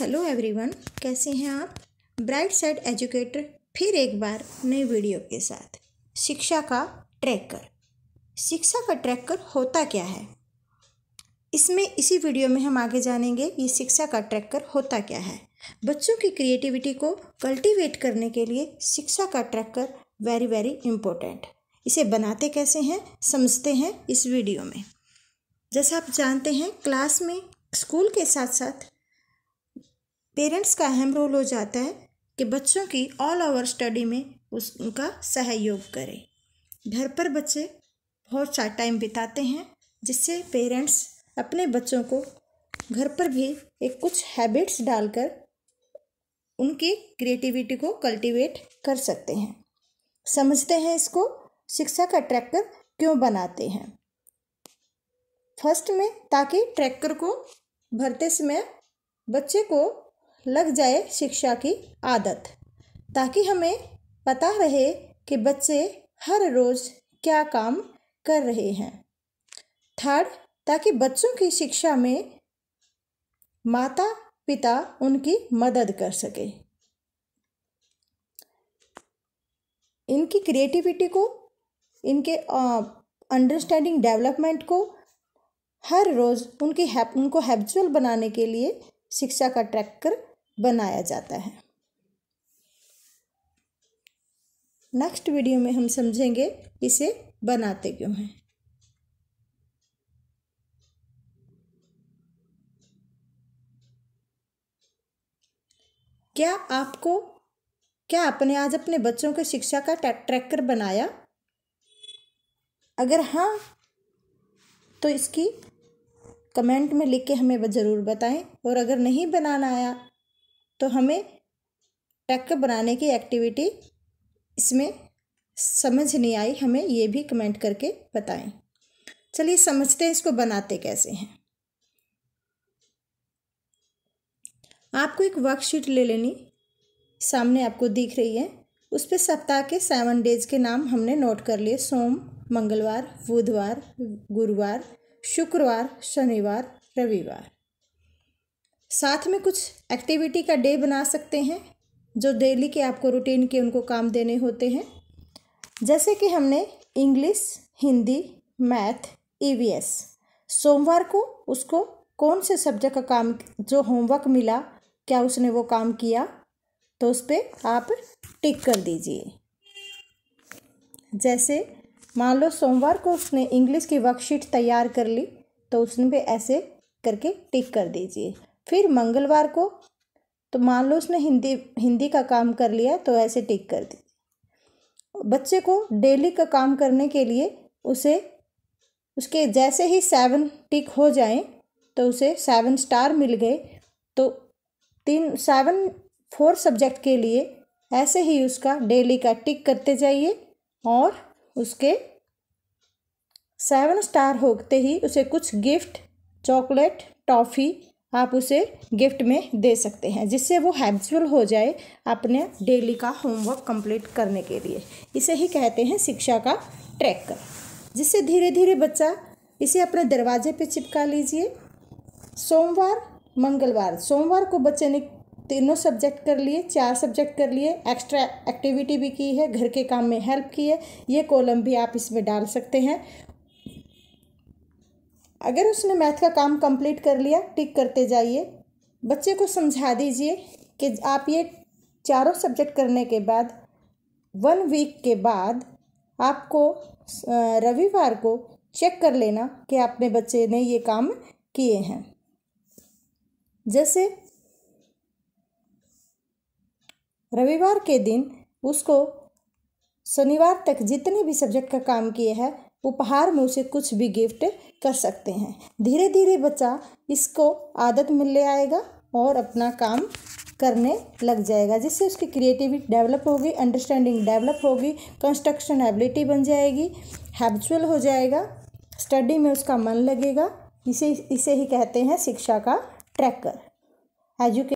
hello everyone कैसे हैं आप ब्राइट साइड एजुकेटर फिर एक बार नई वीडियो के साथ शिक्षा का ट्रैकर शिक्षा का ट्रैकर होता क्या है इसमें इसी वीडियो में हम आगे जानेंगे कि शिक्षा का ट्रैकर होता क्या है बच्चों की क्रिएटिविटी को कल्टीवेट करने के लिए शिक्षा का ट्रैकर वेरी वेरी इम्पोर्टेंट इसे बनाते कैसे हैं समझते हैं इस वीडियो में जैसा आप जानते हैं क्लास में स्कूल के साथ साथ पेरेंट्स का अहम रोल हो जाता है कि बच्चों की ऑल ओवर स्टडी में उस उनका सहयोग करें घर पर बच्चे बहुत सा टाइम बिताते हैं जिससे पेरेंट्स अपने बच्चों को घर पर भी एक कुछ हैबिट्स डालकर उनकी क्रिएटिविटी को कल्टीवेट कर सकते हैं समझते हैं इसको शिक्षा का ट्रैक्टर क्यों बनाते हैं फर्स्ट में ताकि ट्रैक्टर को भरते समय बच्चे को लग जाए शिक्षा की आदत ताकि हमें पता रहे कि बच्चे हर रोज़ क्या काम कर रहे हैं थर्ड ताकि बच्चों की शिक्षा में माता पिता उनकी मदद कर सके इनकी क्रिएटिविटी को इनके अंडरस्टैंडिंग डेवलपमेंट को हर रोज़ उनकी हैप उनको हैबिचुअल बनाने के लिए शिक्षा का ट्रैकर बनाया जाता है नेक्स्ट वीडियो में हम समझेंगे इसे बनाते क्यों हैं क्या आपको क्या आपने आज अपने बच्चों के शिक्षा का ट्रैकर बनाया अगर हाँ तो इसकी कमेंट में लिख के हमें ज़रूर बताएं और अगर नहीं बनाना आया तो हमें टक बनाने की एक्टिविटी इसमें समझ नहीं आई हमें ये भी कमेंट करके बताएं चलिए समझते हैं इसको बनाते कैसे हैं आपको एक वर्कशीट ले लेनी सामने आपको दिख रही है उस पर सप्ताह के सेवन डेज के नाम हमने नोट कर लिए सोम मंगलवार बुधवार गुरुवार शुक्रवार शनिवार रविवार साथ में कुछ एक्टिविटी का डे बना सकते हैं जो डेली के आपको रूटीन के उनको काम देने होते हैं जैसे कि हमने English Hindi math E e सोमवार को उसको कौन से सब्जेक्ट का काम जो होमवर्क मिला क्या उसने वो काम किया तो उस पर आप टिक कर दीजिए जैसे मान लो सोमवार को उसने इंग्लिश की वर्कशीट तैयार कर ली तो उसने पे ऐसे करके टिक कर दीजिए फिर मंगलवार को तो मान लो उसने हिंदी हिंदी का काम कर लिया तो ऐसे टिक कर दी बच्चे को डेली का काम करने के लिए उसे उसके जैसे ही सेवन टिक हो जाए तो उसे सेवन स्टार मिल गए तो तीन सेवन फोर सब्जेक्ट के लिए ऐसे ही उसका डेली का टिक करते जाइए और उसके सेवन स्टार होते ही उसे कुछ गिफ्ट चॉकलेट टॉफ़ी आप उसे गिफ्ट में दे सकते हैं जिससे वो हैबिचुअल हो जाए अपने डेली का होमवर्क कंप्लीट करने के लिए इसे ही कहते हैं शिक्षा का ट्रैक जिससे धीरे धीरे बच्चा इसे अपने दरवाजे पे चिपका लीजिए सोमवार मंगलवार सोमवार को बच्चे ने तीनों सब्जेक्ट कर लिए चार सब्जेक्ट कर लिए एक्स्ट्रा एक्टिविटी भी की है घर के काम में हेल्प की है ये कॉलम भी आप इसमें डाल सकते हैं अगर उसने मैथ का काम कंप्लीट कर लिया टिक करते जाइए बच्चे को समझा दीजिए कि आप ये चारों सब्जेक्ट करने के बाद वन वीक के बाद आपको रविवार को चेक कर लेना कि आपने बच्चे ने ये काम किए हैं जैसे रविवार के दिन उसको शनिवार तक जितने भी सब्जेक्ट का काम किए हैं उपहार में उसे कुछ भी गिफ्ट कर सकते हैं धीरे धीरे बच्चा इसको आदत मिलने ले आएगा और अपना काम करने लग जाएगा जिससे उसकी क्रिएटिविटी डेवलप होगी अंडरस्टैंडिंग डेवलप होगी कंस्ट्रक्शन एबिलिटी बन जाएगी हैबिचुअल हो जाएगा स्टडी में उसका मन लगेगा इसे इसे ही कहते हैं शिक्षा का ट्रैकर एजुके